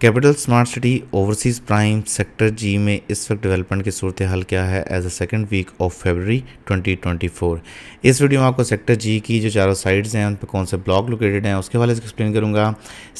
capital smart city overseas prime sector G में इस वक्त डेवलपमेंट की सूरत हाल क्या है as a second week of February 2024 इस वीडियो में आपको सेक्टर जी की जो चारों साइड्स हैं उन पर कौन से ब्लॉक लोकेटेड हैं उसके हवाले से एक्सप्लेन करूंगा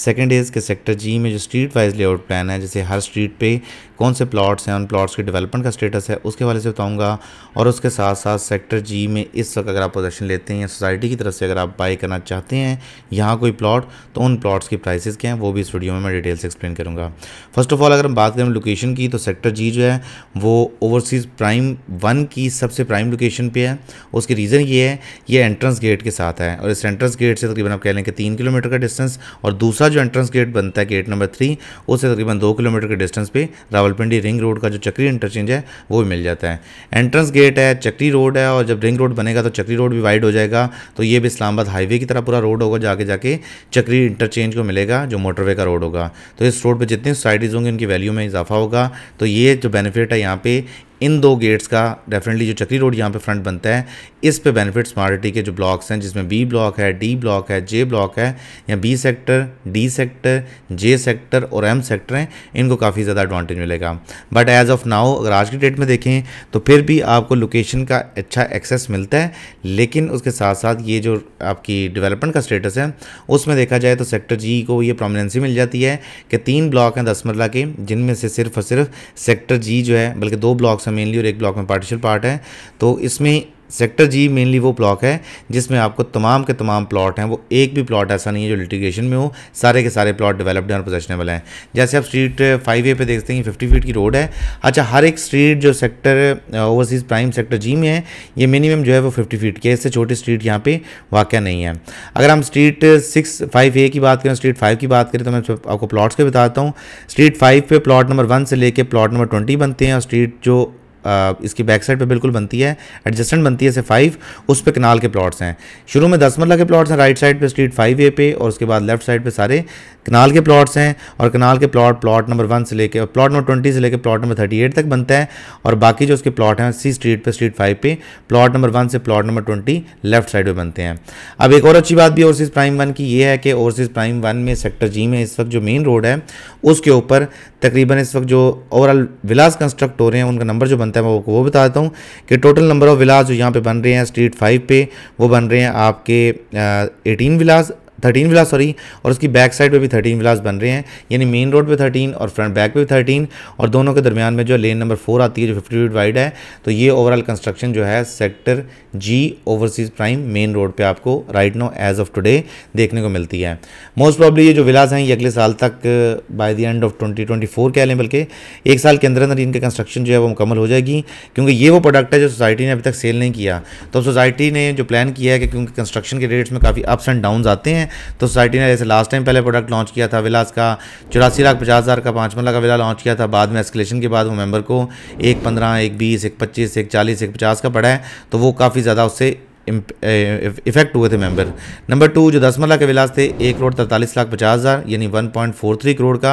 सेकेंड इज़ के सेक्टर जी में जो स्ट्रीट वाइज लेआउट प्लान है जैसे हर स्ट्रीट पे कौन से प्लॉट्स हैं उन प्लॉट्स की डेवलपमेंट का स्टेटस है उसके वाले से बताऊँगा और उसके साथ साथ सेक्टर जी में इस वक्त अगर आप पोजेशन लेते हैं या सोसाइटी की तरफ से अगर आप बाई करना चाहते हैं यहाँ कोई प्लॉट तो उन प्लॉट्स की प्राइसेस क्या हैं वो भी इस वीडियो में मैं डिटेल से एक्सप्लेन करूँगा फर्स्ट ऑफ ऑल अगर हम बात करें लोकेशन की तो सेक्टर जी जो है वो ओवरसीज़ प्राइम वन की सबसे प्राइम लोकेशन पर है उसकी रीज़न ये है ये एंट्रेंस गेट के साथ है और इस एंट्रेंस गेट से तकरीबन आप कह लें कि तीन किलोमीटर का डिस्टेंस और दूसरा जो एंट्रेंस गेट बनता है गेट नंबर थ्री उससे तकरीबन दो किलोमीटर के डिस्टेंस पे रावल रावलपिंडी रिंग रोड का जो चक्री इंटरचेंज है वो भी मिल जाता है एंट्रेंस गेट है चक्री रोड है और जब रिंग रोड बनेगा तो चक्री रोड भी वाइड हो जाएगा तो ये भी इस्लामाबाद हाईवे की तरह पूरा रोड होगा जाके जाके चक्री इंटरचेंज को मिलेगा जो मोटरवे का रोड होगा तो इस रोड पर जितनी सोसाइटीज़ होंगी उनकी वैल्यू में इजाफा होगा तो ये जो बेनिफिट है यहाँ पे इन दो गेट्स का डेफिनेटली जो चक्री रोड यहाँ पे फ्रंट बनता है इस पे बेनिफिट स्मार्ट सिटी के जो ब्लॉक्स हैं जिसमें बी ब्लॉक है डी ब्लॉक है जे ब्लॉक है या B sector D sector J sector और एम सेक्टर हैं इनको काफ़ी ज़्यादा एडवांटेज मिलेगा बट एज ऑफ नाउ अगर आज की डेट में देखें तो फिर भी आपको लोकेशन का अच्छा एक्सेस मिलता है लेकिन उसके साथ साथ ये जो आपकी डिवेलपमेंट का स्टेटस है उसमें देखा जाए तो सेक्टर जी को ये प्रोमिनेंसी मिल जाती है कि तीन ब्लॉक हैं दस मरला के जिनमें से सिर्फ और सिर्फ सेक्टर जी जो है बल्कि दो ब्लॉक्स मेनली और एक ब्लॉक में पार्टिशियल पार्ट है तो इसमें सेक्टर जी मेनली वो ब्लॉक है जिसमें आपको तमाम के तमाम प्लॉट हैं वो एक भी प्लॉट ऐसा नहीं है जो लिटिगेशन में हो सारे के सारे प्लॉट डेवलप्ड हैं और पोजेशनेबल हैं जैसे आप स्ट्रीट फाइव वे पे देखते हैं फिफ्टी फीट की रोड है अच्छा हर एक स्ट्रीट जो sector overseas prime sector G में है ये मिनिमम जो है वो फिफ्टी फीट की है इससे छोटी स्ट्रीट यहाँ पर वाक़ नहीं है अगर हम स्ट्रीट सिक्स फाइव ए की बात करें स्ट्रीट फाइव की बात करें तो मैं आपको प्लाट्स के बताता हूँ स्ट्रीट फाइव पे प्लॉट नंबर वन से लेकर प्लॉट नंबर ट्वेंटी बनते हैं और स्ट्रीट जो इसकी बैक साइड पे बिल्कुल बनती है एडजस्टेंट बनती है से फाइव उस पर कनाल के प्लॉट्स हैं शुरू में दस मरला के प्लॉट्स हैं राइट साइड पे स्ट्रीट फाइव ए पे और उसके बाद लेफ्ट साइड पे सारे कनाल के प्लॉट्स हैं और कनाल के प्लॉट प्लॉट नंबर वन से लेकर प्लॉट नंबर ट्वेंटी से लेकर प्लॉट नंबर थर्टी एट तक बनता है और बाकी जो उसके प्लॉट हैं सी स्ट्रीट पर स्ट्रीट फाइव पे प्लॉट नंबर वन से plot number twenty left side पर बनते हैं अब एक और अच्छी बात भी ओवरसीज़ प्राइम वन की ये है कि ओवरसीज़ प्राइम वन में सेक्टर जी में इस वक्त जो मेन रोड है उसके ऊपर तकरीबन इस वक्त जो ओवरऑल विलास कंस्ट्रक्ट हो रहे हैं उनका नंबर जो बनता है मैं आपको वो बता देता हूँ कि टोटल नंबर ऑफ़ विलाज जो यहाँ पे बन रहे हैं स्ट्रीट फाइव पे वो बन रहे हैं आपके eighteen villas thirteen villas sorry और उसकी बैक साइड पे भी थर्टीन विलास बन रहे हैं यानी मेन रोड पे थर्टीन और फ्रंट बैक पे भी थर्टीन और दोनों के दरमियान में जो लेन नंबर फोर आती है जो फिफ्टी फीट वाइड है तो ये ओवरऑल कंस्ट्रक्शन जो है sector G overseas prime main road पर आपको right now as of today देखने को मिलती है मोस्ट प्रॉब्ली ये जो विलास हैं ये अगले साल तक by the end of twenty twenty four कह लें बल्कि एक साल के अंदर अंदर इनके कंस्ट्रक्शन जो है वो मुकम्मल हो जाएगी क्योंकि ये वो प्रोडक्ट है जो सोसाइटी ने अभी तक सेल नहीं किया तो सोसाइटी ने जो प्लान किया है कि क्योंकि कंस्ट्रक्शन के रेट्स में काफ़ी अप्स एंड डाउन आते हैं तो सोसाइटी ने जैसे लास्ट टाइम पहले प्रोडक्ट लॉन्च किया था विलास का चौरासी लाख पचास हज़ार का पाँच मल्ला का विला लॉन्च किया था बाद में एस्केलेशन के बाद वो मेम्बर को एक पंद्रह एक बीस एक पच्चीस एक चालीस एक पचास का पड़ा है तो वो काफ़ी ज़्यादा उससे इफेक्ट eh, हुए थे मेंबर नंबर टू जो दसमला के विलास थे एक करोड़ तरतालीस लाख पचास हज़ार यानी one point four three crore का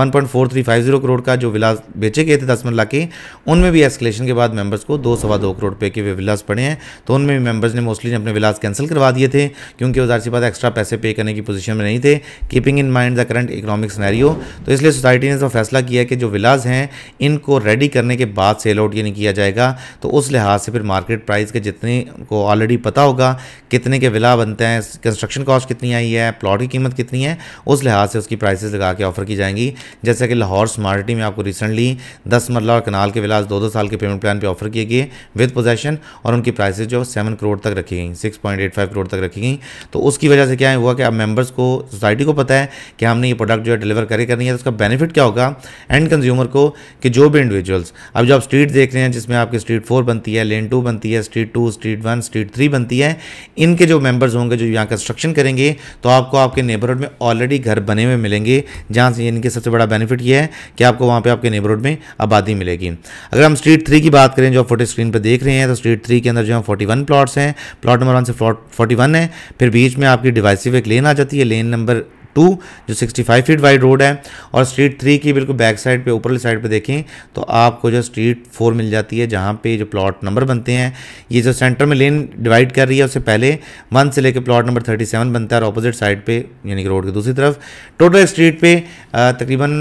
one point four three five zero crore का जो विलास बेचे गए थे दसमला के उनमें भी एस्केलेशन के बाद मेंबर्स को दो सवा दो करोड़ रुपये के वे विलास पड़े हैं तो उनमें भी मेंबर्स ने मोस्टली अपने विलास कैंसिल करवा दिए थे क्योंकि उधार से बात एक्स्ट्रा पैसे पे करने की पोजीशन में नहीं थे keeping in mind the current economic scenario तो इसलिए सोसाइटी ने इसका फैसला किया कि जो विलास हैं इनको रेडी करने के बाद सेल आउट यानी किया जाएगा तो उस लिहाज से फिर मार्केट प्राइस के जितने को ऑल ऑलरेडी पता होगा कितने के विला बनते हैं कंस्ट्रक्शन कॉस्ट कितनी आई है प्लॉट की कीमत कितनी है उस लिहाज से उसकी प्राइसेस लगा के ऑफर की जाएंगी जैसे कि लाहौर स्मार्टी में आपको रिसेंटली दस मरला और कनाल के विलास दो दो साल के पेमेंट प्लान पर ऑफर किए गए विद पोजेशन और उनकी प्राइसेस जो सेवन करोड़ तक रखी गई six point eight five crore तक रखी गई तो उसकी वजह से क्या हुआ कि अब मेम्बर्स को सोसाइटी को पता है कि हमने ये प्रोडक्ट जो है डिलीवर करे करनी है तो उसका बेनिफिट क्या होगा एंड कंज्यूमर को कि जो भी इंडिविजुअल्स अब जो आप स्ट्रीट देख रहे हैं जिसमें आपकी स्ट्रीट फोर बनती है लेन टू बनती है street two street one street grade three बनती है इनके जो मेंबर्स होंगे जो यहाँ कंस्ट्रक्शन करेंगे तो आपको आपके नेबरहुड में ऑलरेडी घर बने हुए मिलेंगे जहाँ से इनके सबसे बड़ा बेनिफिट ये है कि आपको वहाँ पर आपके नेबरहुड में आबादी मिलेगी अगर हम स्ट्रीट थ्री की बात करें जो आप फोटो स्क्रीन पर देख रहे हैं तो स्ट्रीट थ्री के अंदर जो है फोर्टी वन प्लॉट्स हैं प्लॉट नंबर वन से फोर्टी वन है फिर बीच में आपकी डिवाइसिव एक लेन आ जाती है लेन नंबर टू जो 65 फीट वाइड रोड है और स्ट्रीट थ्री की बिल्कुल बैक साइड पे ऊपर साइड पे देखें तो आपको जो स्ट्रीट फोर मिल जाती है जहाँ पे जो प्लॉट नंबर बनते हैं ये जो सेंटर में लेन डिवाइड कर रही है उससे पहले वन से लेकर प्लॉट नंबर थर्टी सेवन बनता है और अपोजिट साइड पर यानी कि रोड की दूसरी तरफ टोटल स्ट्रीट पर तकरीबन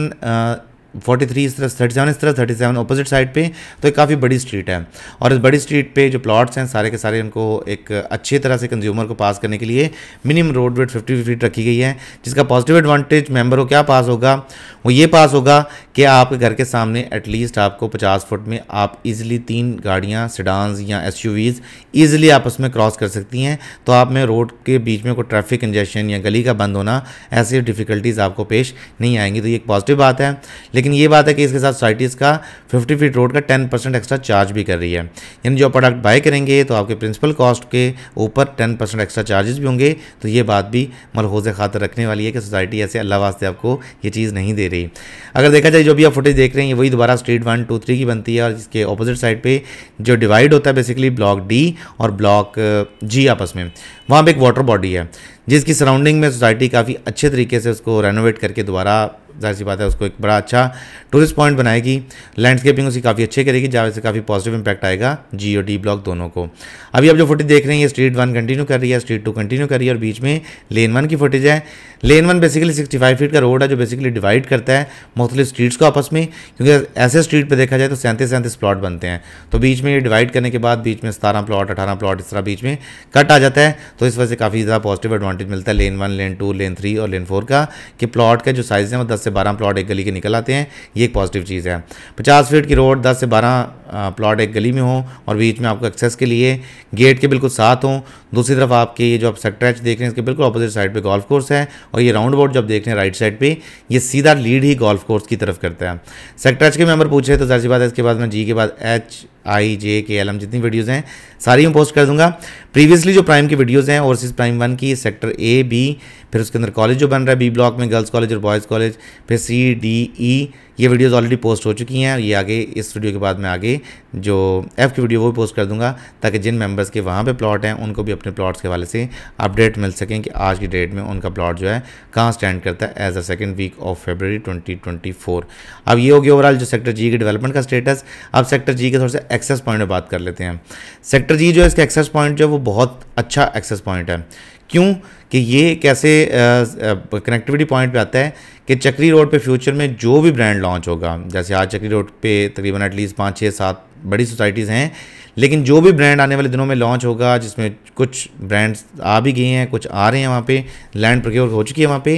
फोर्टी थ्री इस तरह थर्टी सेवन इस तरह थर्टी सेवन अपोजिट साइड पर तो एक काफ़ी बड़ी स्ट्रीट है और इस बड़ी स्ट्रीट पे जो प्लॉट्स हैं सारे के सारे उनको एक अच्छी तरह से कंज्यूमर को पास करने के लिए minimum road width fifty feet रखी गई है जिसका पॉजिटिव एडवांटेज मेम्बर को क्या पास होगा वो ये पास होगा कि आपके घर के सामने एटलीस्ट आपको पचास फुट में आप ईजिली तीन गाड़ियाँ सिडान्स या एस यू वीज़ ईजिली आपस में क्रॉस कर सकती हैं तो आप में रोड के बीच में कोई ट्रैफिक कंजेशन या गली का बंद होना ऐसी डिफ़िकल्टीज़ आपको पेश नहीं आएंगी तो ये एक पॉजिटिव बात है लेकिन ये बात है कि इसके साथ सोसाइटीज़ का फिफ्टी फीट रोड का टेन परसेंट एक्स्ट्रा चार्ज भी कर रही है यानी जो प्रोडक्ट बाय करेंगे तो आपके प्रिंसिपल कॉस्ट के ऊपर टेन परसेंट एक्स्ट्रा चार्जेस भी होंगे तो ये बात भी मलहोज खातर रखने वाली है कि सोसाइटी ऐसे अल्लाह वास्ते आपको ये चीज़ नहीं दे रही अगर देखा जाए जो भी आप फुटेज देख रहे हैं वही दोबारा स्ट्रीट वन टू थ्री की बनती है और इसके अपोजिट साइड पर जो डिवाइड होता है बेसिकली ब्लॉक डी और ब्लॉक जी uh, आपस में वहाँ पर एक वाटर बॉडी है जिसकी सराउंडिंग में सोसाइटी काफ़ी अच्छे तरीके से उसको रेनोवेट करके दोबारा जाहिर सी बात है उसको एक बड़ा अच्छा टूरिस्ट पॉइंट बनाएगी लैंडस्केपिंग उसकी काफ़ी अच्छे करेगी जहाँ से काफ़ी पॉजिटिव इंपैक्ट आएगा जी और डी ब्लॉक दोनों को अभी आप जो फुटेज देख रहे हैं ये स्ट्रीट वन कंटिन्यू कर रही है स्ट्रीट टू कंटिन्यू कर रही है और बीच में लेन वन की फुटेज है lane one basically sixty five feet का रोड है जो बेसिकली डिवाइड करता है मुख्तलि स्ट्रीट्स को आपस में क्योंकि ऐसे स्ट्रीट पर देखा जाए तो सैंतीस सैंतीस प्लॉट बनते हैं तो बीच में ये डिवाइड करने के बाद बीच में सतारह प्लॉट अठारह प्लॉट इस तरह बीच में कट आ जाता है तो इस वजह से काफ़ी ज़्यादा पॉजिटिव एडवांटेज मिलता है lane one lane two lane three और लेन फोर का कि प्लॉट का जो साइज़ है वो दस से बारह प्लॉट एक गली के निकल आते हैं ये एक पॉजिटिव चीज़ है पचास फीट की रोड दस से बारह प्लॉट एक गली में हो और बीच में आपको एक्सेस के लिए गेट के बिल्कुल साथ हों दूसरी तरफ आपके ये जो आप सेक्टर एच देख रहे हैं इसके बिल्कुल अपोजिट साइड पर गोल्फ कोर्स है और ये राउंड बोर्ड जब देख रहे हैं राइट साइड पर ये सीधा लीड ही गोल्फ कोर्स की तरफ करता है सेक्टर एच के मेंबर पूछे तो जैसी बात है इसके बाद मैं जी के बाद एच आई जे के एल एम जितनी वीडियोज़ हैं सारी मैं पोस्ट कर दूंगा प्रीवियसली जो प्राइम की वीडियोज़ कॉलेजेस हैं ओवरसीज़ प्राइम वन की सेक्टर ए बी फिर उसके अंदर कॉलेज जो बन रहा है बी ब्लॉक में गर्ल्स कॉलेज और बॉयज़ कॉलेज फिर सी डी ई ये वीडियोस ऑलरेडी पोस्ट हो चुकी हैं ये आगे इस वीडियो के बाद मैं आगे जो एफ़ की वीडियो वो भी पोस्ट कर दूंगा ताकि जिन मेंबर्स के वहाँ पे प्लॉट हैं उनको भी अपने प्लॉट्स के हवाले से अपडेट मिल सकें कि आज की डेट में उनका प्लॉट जो है कहाँ स्टैंड करता है as a second week of February twenty अब ये हो गया ओवरऑल जो सेक्टर जी के डेवलपमेंट का स्टेटस अब सेक्टर जी के थोड़े से एक्सेस पॉइंट में बात कर लेते हैं सेक्टर जी जो है इसका एक्सेस पॉइंट जो है वो बहुत अच्छा एक्सेस एक्सेस पॉइंट है क्यों कि ये कैसे कनेक्टिविटी पॉइंट पे आता है कि चक्री रोड पे फ्यूचर में जो भी ब्रांड लॉन्च होगा जैसे आज चक्री रोड पे तकरीबन एटलीस्ट पाँच छः सात बड़ी सोसाइटीज़ हैं लेकिन जो भी ब्रांड आने वाले दिनों में लॉन्च होगा जिसमें कुछ ब्रांड्स आ भी गए हैं कुछ आ रहे हैं वहाँ पे लैंड प्रक्योर हो चुकी है वहाँ पे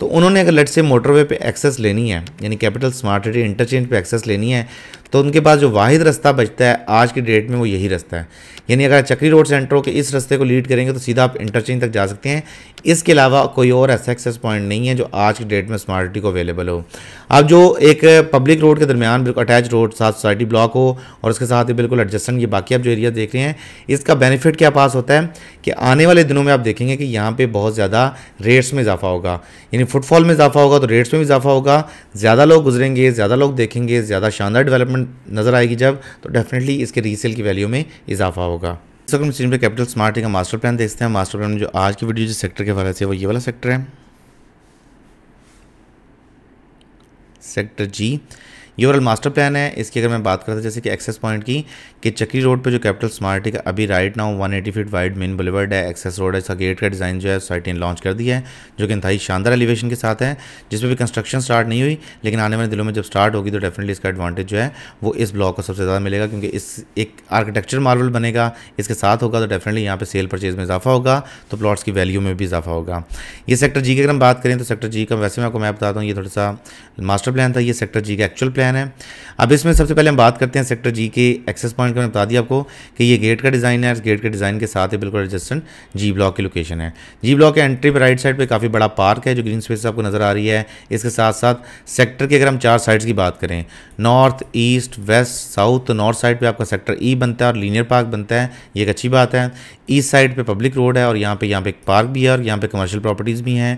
तो उन्होंने अगर लट से मोटरवे पे एक्सेस लेनी है यानी कैपिटल स्मार्ट सिटी इंटरचेंज पे एक्सेस लेनी है तो उनके पास जो वाहिद रास्ता बचता है आज की डेट में वो यही रास्ता है यानी अगर चक्री रोड सेंटर के इस रास्ते को लीड करेंगे तो सीधा आप इंटरचेंज तक जा सकते हैं इसके अलावा कोई और ऐसा एक्सेस पॉइंट नहीं है जो आज की डेट में स्मार्ट सिटी को अवेलेबल हो अब जो एक पब्लिक रोड के दरमियान बिल्कुल अटैच रोड साथ सोसाइटी ब्लॉक हो और उसके साथ ही बिल्कुल एडजस्टन ये बाकी आप जो एरिया देख रहे हैं इसका बेनिफिट क्या पास होता है कि आने वाले दिनों में आप देखेंगे कि यहाँ पर बहुत ज़्यादा रेट्स में इजाफा होगा यानी फुटफॉल में इजाफा होगा तो रेट्स में भी इजाफा होगा ज़्यादा लोग गुजरेंगे ज़्यादा लोग देखेंगे ज़्यादा शानदार डेवलपमेंट नज़र आएगी जब तो डेफिनेटली इसके रीसेल की वैल्यू में इजाफा होगा इस वक्त स्क्रीन पर कैपिटल स्मार्ट का मास्टर प्लान देखते हैं मास्टर प्लान में जो आज की वीडियो जिस सेक्टर के वाले से वो ये वाला सेक्टर है सेक्टर जी ये ओवरऑल मास्टर प्लान है इसकी अगर मैं बात करता तो जैसे कि एक्सेस पॉइंट की कि चक्री रोड पे जो कैपिटल स्मार्ट है अभी right now 180 feet wide main boulevard है एक्सेस रोड है इसका गेट का डिज़ाइन जो है सोसाइटी ने लॉन्च कर दिया है जो कि इंतई शानदार एलिवेशन के साथ है जिसमें भी कंस्ट्रक्शन स्टार्ट नहीं हुई लेकिन आने वाले दिनों में जब स्टार्ट होगी तो डेफिनेटली इसका एडवांटेज जो है वो इस ब्लॉक को सबसे ज़्यादा मिलेगा क्योंकि इस एक आर्किटेक्चर मार्वल बनेगा इसके साथ होगा तो डेफिनेटली यहाँ पर सेल परचेज में इजाफा होगा तो प्लॉट्स की वैल्यू में भी इजाफा होगा ये सेक्टर जी की अगर हम बात करें तो सेक्टर जी का वैसे मैं आपको मैं बताता हूँ ये थोड़ा सा मास्टर प्लान था ये सेक्टर जी का एक्चुअल प्लान प्लान है अब इसमें सबसे पहले हम बात करते हैं सेक्टर जी के एक्सेस पॉइंट का मैंने बता दिया आपको कि ये गेट का डिज़ाइन है इस गेट के डिज़ाइन के साथ ही बिल्कुल एडजस्टेंट जी ब्लॉक की लोकेशन है जी ब्लॉक के एंट्री पर राइट साइड पर काफ़ी बड़ा पार्क है जो ग्रीन स्पेस आपको नज़र आ रही है इसके साथ साथ सेक्टर की अगर हम चार साइड्स की बात करें नॉर्थ ईस्ट वेस्ट साउथ तो नॉर्थ साइड पर आपका सेक्टर ई e बनता है और लीनियर पार्क बनता है ये एक अच्छी बात है ईस्ट साइड पर पब्लिक रोड है और यहाँ पर यहाँ पर एक पार्क भी है और यहाँ पर कमर्शियल प्रॉपर्टीज़ भी हैं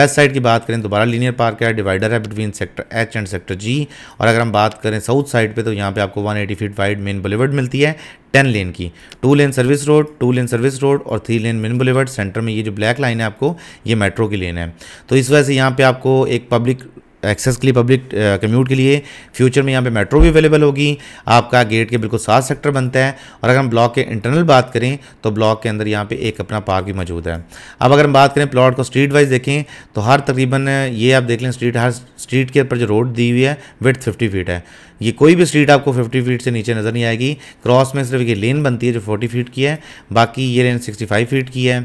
वेस्ट साइड की बात करें दोबारा लीनियर पार्क है डिवाइडर है between sector H and sector G और और अगर हम बात करें साउथ साइड पे तो यहाँ पे आपको 180 फीट वाइड मेन बुलेवर्ड मिलती है 10 लेन की two lane service road two lane service road और three lane main boulevard centre में ये जो ब्लैक लाइन है आपको ये मेट्रो की लेन है तो इस वजह से यहाँ पे आपको एक पब्लिक एक्सेस के लिए पब्लिक कम्यूट uh, के लिए फ्यूचर में यहाँ पे मेट्रो भी अवेलेबल होगी आपका गेट के बिल्कुल साथ सेक्टर बनता है और अगर हम ब्लॉक के इंटरनल बात करें तो ब्लॉक के अंदर यहाँ पे एक अपना पार्क भी मौजूद है अब अगर हम बात करें प्लॉट को स्ट्रीट वाइज देखें तो हर तकरीबन uh, ये आप देख लें स्ट्रीट हर स्ट्रीट के ऊपर जो रोड दी हुई है विथ फिफ्टी फीट है ये कोई भी स्ट्रीट आपको फिफ्टी फीट से नीचे नज़र नहीं आएगी क्रॉस में सिर्फ ये लेन बनती है जो फोर्टी फीट की है बाकी ये लेन सिक्सटी फाइव फीट की है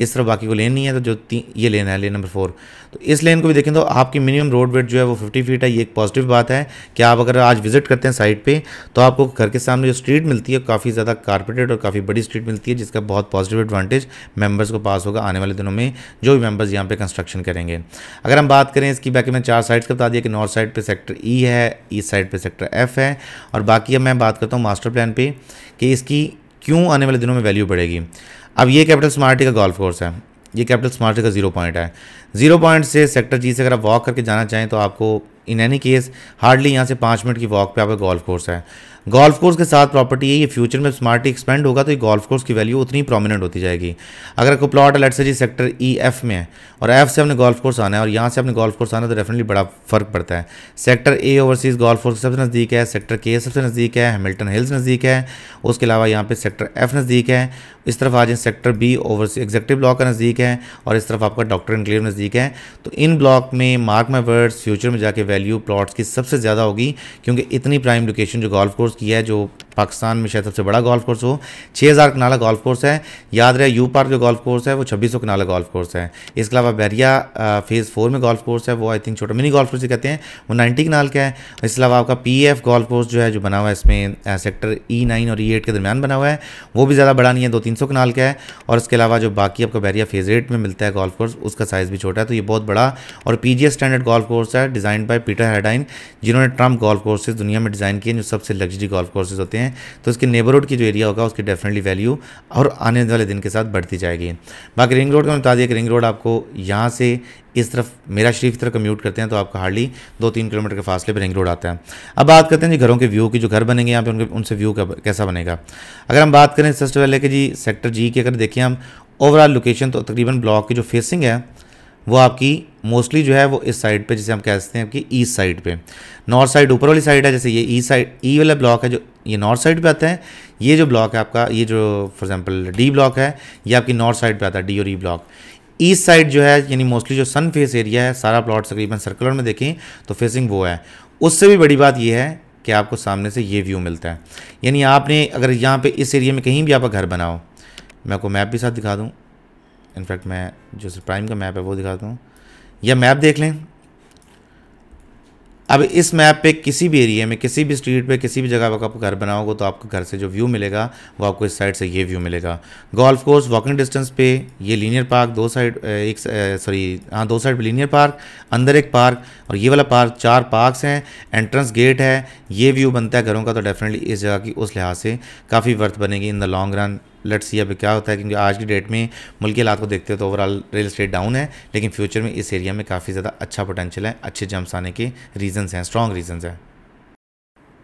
इस तरफ बाकी को लेन नहीं है तो जो तीन ये लेन है लेन नंबर फोर तो इस लेन को भी देखें तो आपकी मिनिमम रोड वेट जो है वो फिफ्टी फीट है ये एक पॉजिटिव बात है कि आप अगर आज विजिट करते हैं साइट पे तो आपको घर के सामने जो स्ट्रीट मिलती है काफ़ी ज़्यादा कारपेटेड और काफ़ी बड़ी स्ट्रीट मिलती है जिसका बहुत पॉजिटिव एडवांटेज मेम्बर्स को पास होगा आने वाले दिनों में जो भी मेम्बर्स यहाँ पर कंस्ट्रक्शन करेंगे अगर हम बात करें इसकी बाकी मैंने चार साइड्स का बता दिया कि नॉर्थ साइड पर सेक्टर ई है ईस्ट साइड पर सेक्टर एफ है और बाकी अब मैं बात करता हूँ मास्टर प्लान पर कि इसकी क्यों आने वाले दिनों में वैल्यू बढ़ेगी अब ये कैपिटल स्मार्टी का गोल्फ कोर्स है ये कैपिटल स्मार्टी का जीरो पॉइंट है जीरो पॉइंट से सेक्टर जी से अगर आप वॉक करके जाना चाहें तो आपको इन एनी केस हार्डली यहाँ से पाँच मिनट की वॉक पे आपका गोल्फ कोर्स है गोल्फ कोर्स के साथ प्रॉपर्टी है ये फ्यूचर में स्मार्टली एक्सपेंड होगा तो ये गोल्फ कोर्स की वैल्यू उतनी प्रोमिनेंट होती जाएगी अगर आपको प्लॉट लेट से जी सेक्टर ई एफ में है और एफ से हमने गोल्फ कोर्स आना है और यहाँ से अपने गोल्फ कोर्स आना है तो डेफिनेटली बड़ा फर्क पड़ता है sector A overseas golf course सबसे नज़दीक है सेक्टर के सबसे नज़दीक है हेमिल्टन हिल्स नज़दीक है उसके अलावा यहाँ पर सेक्टर एफ नज़दीक है इस तरफ आ जाए sector B overseas executive block का नज़दीक है और इस तरफ आपका डॉक्टर इनक्लेव नज़दीक है तो इन ब्लॉक में मार्क माई वर्ड्स फ्यूचर में जाके वैल्यू प्लॉट्स की सबसे ज़्यादा होगी क्योंकि इतनी प्राइम लोकेशन जो गोल्फ कोर्स कोर्स किया है जो पाकिस्तान में शायद सबसे बड़ा गोल्फ कोर्स हो 6000 कनाला गोल्फ कोर्स है याद रहे यू पार्क जो गोल्फ कोर्स है वो 2600 कनाला गोल्फ कोर्स है इसके अलावा बैरिया फेज़ फोर में गोल्फ कोर्स है वो आई थिंक छोटा मिनी गोल्फ कोर्स कहते हैं वो 90 कनाल का है इसके अलावा आपका पी एफ गोल्फ कोर्स जो है जो बना हुआ है इसमें सेक्टर ई नाइन और ई e एट के दरमियान बना हुआ है वो भी ज़्यादा बड़ा नहीं है दो तीन सौ कनाल का है और इसके अलावा जो बाकी आपका बैरिया फेज़ एट में मिलता है गोल्फ कोर्स उसका साइज़ भी छोटा है तो ये बहुत बड़ा और P G S standard golf course है डिज़ाइन बाई पीटर हेडाइन जिन्होंने ट्रम्प गोल्फ कोर्सेज दुनिया में डिज़ाइन किए जो सबसे लग्जरी जी गोल्फ कोर्सेज होते हैं तो उसके नेबरहुड की जो एरिया होगा उसकी डेफिनेटली वैल्यू और आने वाले दिन के साथ बढ़ती जाएगी बाकी रिंग रोड का मैं बता दिया कि रिंग रोड आपको यहाँ से इस तरफ मेरा शरीफ तरफ कम्यूट करते हैं तो आपका हार्डली दो तीन किलोमीटर के फासले पर रिंग रोड आता है अब बात करते हैं जी घरों के व्यू की जो घर बनेंगे यहाँ पे उनके उनसे व्यू कैसा बनेगा अगर हम बात करें सस्ट वाले के जी सेक्टर जी की अगर देखें हम ओवरऑल लोकेशन तो तकरीबन ब्लॉक की जो फेसिंग है वो आपकी मोस्टली जो है वो इस साइड पे जिसे हम कहते हैं आपकी ईस्ट साइड पे नॉर्थ साइड ऊपर वाली साइड है जैसे ये ई साइड ई वाला ब्लॉक है जो ये नॉर्थ साइड पे आता है ये जो ब्लॉक है आपका ये जो फॉर एग्जांपल डी ब्लॉक है ये आपकी नॉर्थ साइड पे आता है डी और ई ब्लॉक ईस्ट साइड जो है यानी मोस्टली जो सन फेस एरिया है सारा प्लॉट तकरीबन सर्कुलर में देखें तो फेसिंग वो है उससे भी बड़ी बात यह है कि आपको सामने से ये व्यू मिलता है यानी आपने अगर यहाँ पर इस एरिया में कहीं भी आपका घर बनाओ मैं आपको मैप भी साथ दिखा दूँ इनफैक्ट मैं जो प्राइम का मैप है वो दिखाता हूँ यह मैप देख लें अब इस मैप पे किसी भी एरिया में किसी भी स्ट्रीट पे किसी भी जगह पर आप घर बनाओगे तो आपको घर से जो व्यू मिलेगा वो आपको इस साइड से ये व्यू मिलेगा गोल्फ कोर्स वॉकिंग डिस्टेंस पे ये लीनियर पार्क दो साइड एक सॉरी हाँ दो साइड पे लीनियर पार्क अंदर एक पार्क और ये वाला पार्क चार पार्क्स हैं एंट्रेंस गेट है ये व्यू बनता है घरों का तो डेफिनेटली इस जगह की उस लिहाज से काफ़ी वर्थ बनेगी in the long run let's see अभी क्या होता है क्योंकि आज की डेट में मुल्क हालात को देखते हो तो ओवरऑल रियल स्टेट डाउन है लेकिन फ्यूचर में इस एरिया में काफ़ी ज़्यादा अच्छा पोटेंशियल है अच्छे जम्स आने के रीजन्स हैं स्ट्रॉन्ग रीजन्स हैं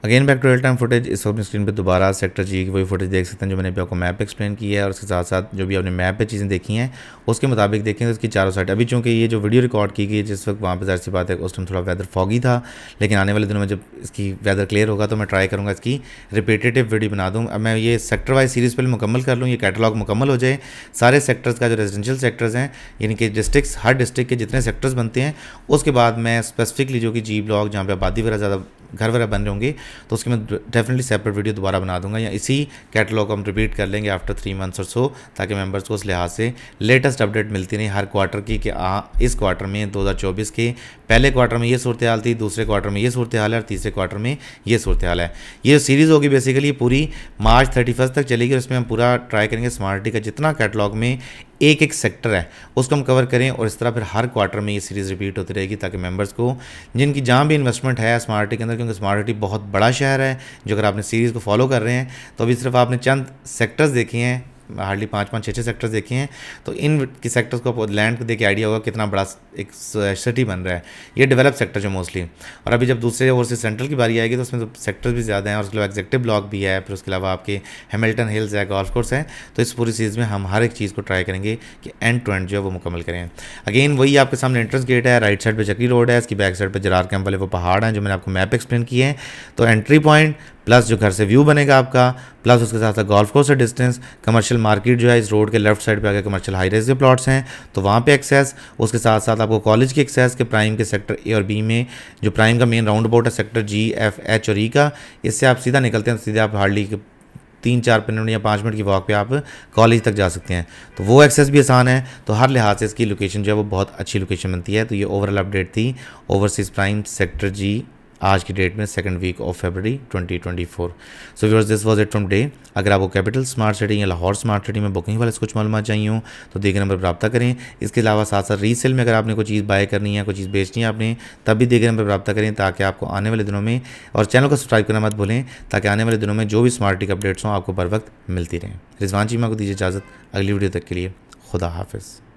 again back to real time footage इस वक्त स्क्रीन पे दोबारा सेक्टर जी की वही फुटेज देख सकते हैं जो मैंने भी आपको मैप एक्सप्लेन की है और उसके साथ साथ जो भी आपने मैप पे चीज़ें देखी हैं उसके मुताबिक देखें तो उसकी चारों साइड अभी चूँकि ये जो वीडियो रिकॉर्ड की गई जिस वक्त वहाँ पर जहर सी बात है उस टाइम थोड़ा वैदर फॉगी था लेकिन आने वाले दिनों में जब इसकी वैदर क्लियर होगा तो मैं ट्राई करूँगा इसकी रिपीटेटिव वीडियो बना दूँ अब मैं ये सेक्टर वाइज सीरीज़ पहले मुकम्मल कर लूँ ये कैटलॉग मुकम्मल हो जाए सारे सेक्टर्स का जो रेजिडेंशियल सेक्टर्स हैं यानी कि डिस्ट्रिक्स हर डिस्ट्रिक्ट के जितने सेक्टर्स बनते हैं उसके बाद मैं स्पेसिफिकली जो कि जी ब्लॉक जहाँ पर आबादी वगैरह ज़्यादा घर वगैरह बन रहे होंगे तो उसके मैं डेफिनेटली सेपरेट वीडियो दोबारा बना दूंगा या इसी कैटलॉग को हम रिपीट कर लेंगे आफ्टर थ्री मंथ्स और सो ताकि मेंबर्स को उस लिहाज से लेटेस्ट अपडेट मिलती रही हर क्वार्टर की कि आ, इस क्वार्टर में दो के पहले क्वार्टर में ये सूरत हाल थी दूसरे क्वार्टर में ये सूरत हाल है और तीसरे क्वार्टर में ये सूरत हाल है ये सीरीज़ होगी बेसिकली पूरी मार्च थर्टी तक चलेगी और इसमें हम पूरा ट्राई करेंगे स्मार्टी का जितना कैटलॉग में एक एक सेक्टर है उसको हम कवर करें और इस तरह फिर हर क्वार्टर में ये सीरीज़ रिपीट होती रहेगी ताकि मेंबर्स को जिनकी जहाँ भी इन्वेस्टमेंट है स्मार्टी के अंदर क्योंकि स्मार्टी बहुत बड़ा शहर है जो अगर आपने सीरीज़ को फॉलो कर रहे हैं तो अभी सिर्फ आपने चंद सेक्टर्स देखे हैं हार्डली पाँच पाँच छः छः सेक्टर्स देखे हैं तो इन सेक्टर्स को लैंड को देखिए आइडिया होगा कितना बड़ा एक सिटी बन रहा है ये डेवलप सेक्टर जो मोस्टली और अभी जब दूसरे ओर से सेंट्रल की बारी आएगी तो उसमें तो सेक्टर्स भी ज़्यादा हैं और उसके अलावा एग्जेक्टिव ब्लॉक भी है फिर उसके अलावा आपके हेमिल्टन हिल्स है गोल्फ कोर्स है तो इस पूरी सीरीज़ में हम हर एक चीज़ को ट्राई करेंगे कि एंड टू एंड जो है वो मुकम्मल करें अगेन वही आपके सामने एंट्रेंस गेट है राइट साइड पर चक्री रोड है इसकी बैक साइड पर जरार कैम्प वाले वो पहाड़ हैं जो मैंने आपको मैप एक्सप्लेन किए हैं तो एंट्री पॉइंट प्लस जो घर से व्यू बनेगा आपका प्लस उसके साथ साथ golf course distance commercial market जो है इस रोड के लेफ्ट साइड पे आगे कमर्शियल हाई रेज के प्लॉट्स हैं तो वहाँ पे एक्सेस उसके साथ साथ आपको कॉलेज की एक्सेस के प्राइम के सेक्टर ए और बी में जो प्राइम का मेन राउंड अबाउट है सेक्टर जी एफ एच और ई e का इससे आप सीधा निकलते हैं तो सीधे आप हार्डली तीन चार मिनट या पाँच मिनट की वॉक पे आप कॉलेज तक जा सकते हैं तो वो एक्सेस भी आसान है तो हर लिहाज से इसकी लोकेशन जो है वो बहुत अच्छी लोकेशन बनती है तो ये ओवरऑल अपडेट थी ओवरसीज़ प्राइम सेक्टर जी आज की डेट में second week of February 2024 so viewers this was it from day अगर आपको कैपिटल स्मार्ट सिटी या लाहौर स्मार्ट सिटी में बुकिंग वाले कुछ मालूम चाहिए हो तो देखे नंबर पर रब्ता करें इसके अलावा साथ साथ रीसेल में अगर आपने कोई चीज़ बाय करनी है कोई चीज़ बेचनी है आपने तब भी देखे नंबर पर रब्ता करें ताकि आपको आने वाले दिनों में और चैनल को सब्सक्राइब करना मत भूलें ताकि आने वाले दिनों में जो भी स्मार्ट टिक अपडेट्स हों आपको बर वक्त मिलती रहें रिजवान चीमा को दीजिए इजाज़त अगली वीडियो तक के लिए खुदा हाफिज़